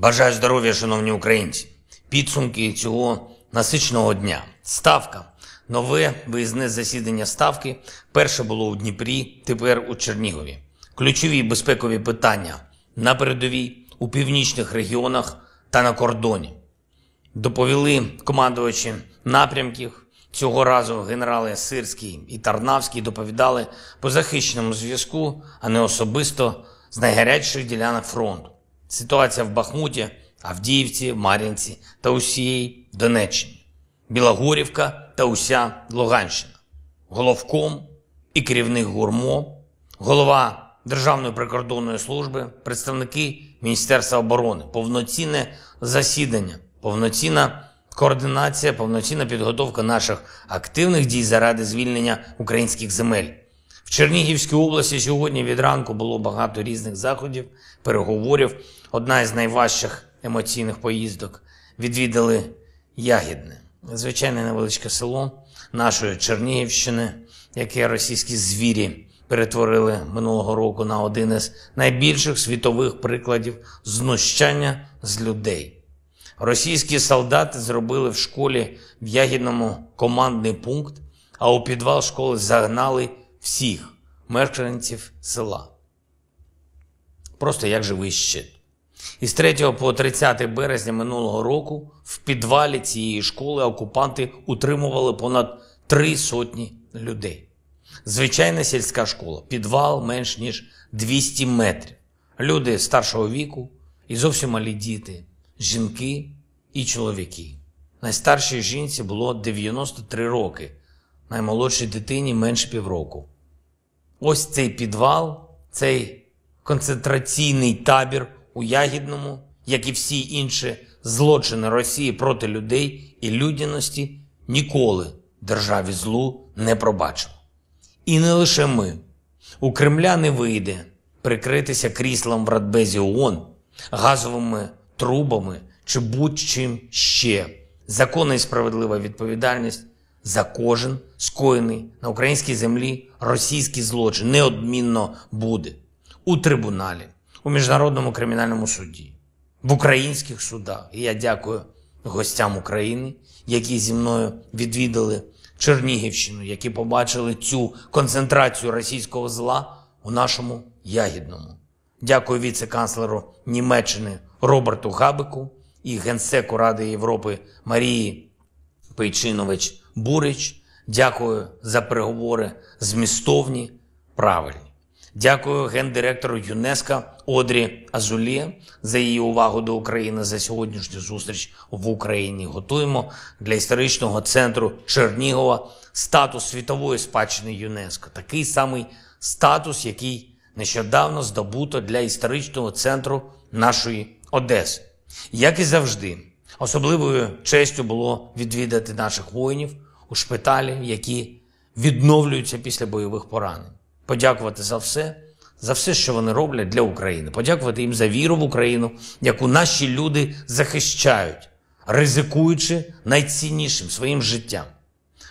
Бажаю здоров'я, шановні українці. Підсумки цього насиченого дня. Ставка. Нове виїзне засідання ставки. Перше було у Дніпрі, тепер у Чернігові. Ключові безпекові питання на передовій, у північних регіонах та на кордоні. Доповіли командувачі напрямків. Цього разу генерали Сирський і Тарнавський доповідали по захищеному зв'язку, а не особисто з найгарячих ділянок фронту. Ситуація в Бахмуті, Авдіївці, Мар'їнці та усієї Донеччині, Білогорівка та уся Луганщина, головком і керівник гурмо, голова Державної прикордонної служби, представники Міністерства оборони, повноцінне засідання, повноцінна координація, повноцінна підготовка наших активних дій заради звільнення українських земель. В Чернігівській області сьогодні від ранку було багато різних заходів, переговорів одна із найважчих емоційних поїздок, відвідали Ягідне, звичайне невеличке село нашої Чернігівщини, яке російські звірі перетворили минулого року на один із найбільших світових прикладів знущання з людей. Російські солдати зробили в школі в Ягідному командний пункт, а у підвал школи загнали всіх мешканців села. Просто як живий щит. Із 3 по 30 березня минулого року в підвалі цієї школи окупанти утримували понад три сотні людей. Звичайна сільська школа, підвал менш ніж 200 метрів. Люди старшого віку і зовсім малі діти, жінки і чоловіки. Найстаршій жінці було 93 роки, наймолодшій дитині менш півроку. Ось цей підвал, цей концентраційний табір у Ягідному, як і всі інші злочини Росії проти людей і людяності, ніколи державі злу не пробачимо. І не лише ми. У Кремля не вийде прикритися кріслом в Радбезі ООН, газовими трубами чи будь-чим ще. Законна і справедлива відповідальність за кожен скоєний на українській землі російський злочин неодмінно буде у трибуналі у міжнародному кримінальному суді, в українських судах. І я дякую гостям України, які зі мною відвідали Чернігівщину, які побачили цю концентрацію російського зла у нашому ягідному. Дякую віце-канцлеру Німеччини Роберту Габику і генсеку Ради Європи Марії Пейчинович Бурич. Дякую за переговори змістовні правильні. Дякую гендиректору ЮНЕСКО Одрі Азулі за її увагу до України за сьогоднішню зустріч в Україні. Готуємо для історичного центру Чернігова статус світової спадщини ЮНЕСКО. Такий самий статус, який нещодавно здобуто для історичного центру нашої Одеси. Як і завжди, особливою честю було відвідати наших воїнів у шпиталі, які відновлюються після бойових поранень подякувати за все, за все, що вони роблять для України, подякувати їм за віру в Україну, яку наші люди захищають, ризикуючи найціннішим своїм життям.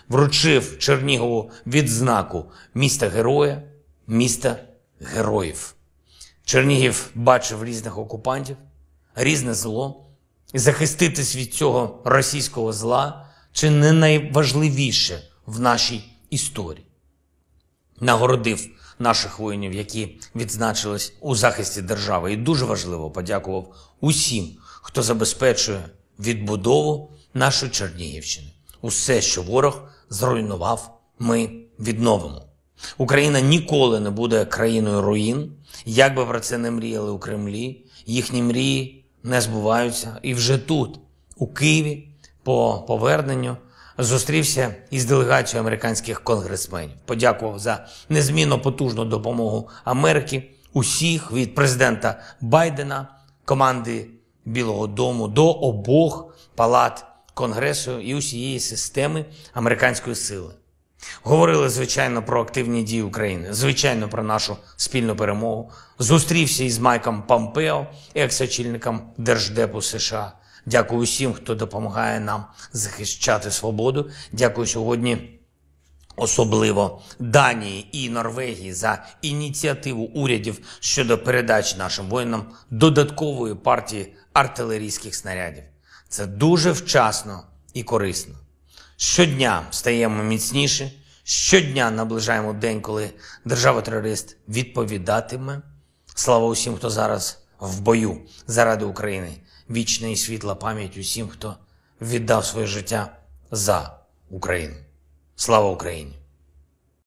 Вручив Чернігову відзнаку міста героя, міста героїв. Чернігів бачив різних окупантів, різне зло, і захиститись від цього російського зла чи не найважливіше в нашій історії нагородив наших воїнів, які відзначились у захисті держави, і дуже важливо подякував усім, хто забезпечує відбудову нашої Чернігівщини. Усе, що ворог зруйнував, ми відновимо. Україна ніколи не буде країною руїн. Як би про це не мріяли у Кремлі, їхні мрії не збуваються. І вже тут, у Києві, по поверненню зустрівся із делегацією американських конгресменів. Подякував за незмінно потужну допомогу Америки, усіх від президента Байдена, команди Білого Дому до обох палат конгресу і усієї системи американської сили. Говорили, звичайно, про активні дії України, звичайно, про нашу спільну перемогу. Зустрівся із Майком Помпео, екс-очільником Держдепу США. Дякую усім, хто допомагає нам захищати свободу. Дякую сьогодні, особливо Данії і Норвегії за ініціативу урядів щодо передачі нашим воїнам додаткової партії артилерійських снарядів. Це дуже вчасно і корисно. Щодня стаємо міцніші, щодня наближаємо день, коли держава-терорист відповідатиме. Слава усім, хто зараз в бою заради України. Вічна і світла пам'ять усім, хто віддав своє життя за Україну. Слава Україні!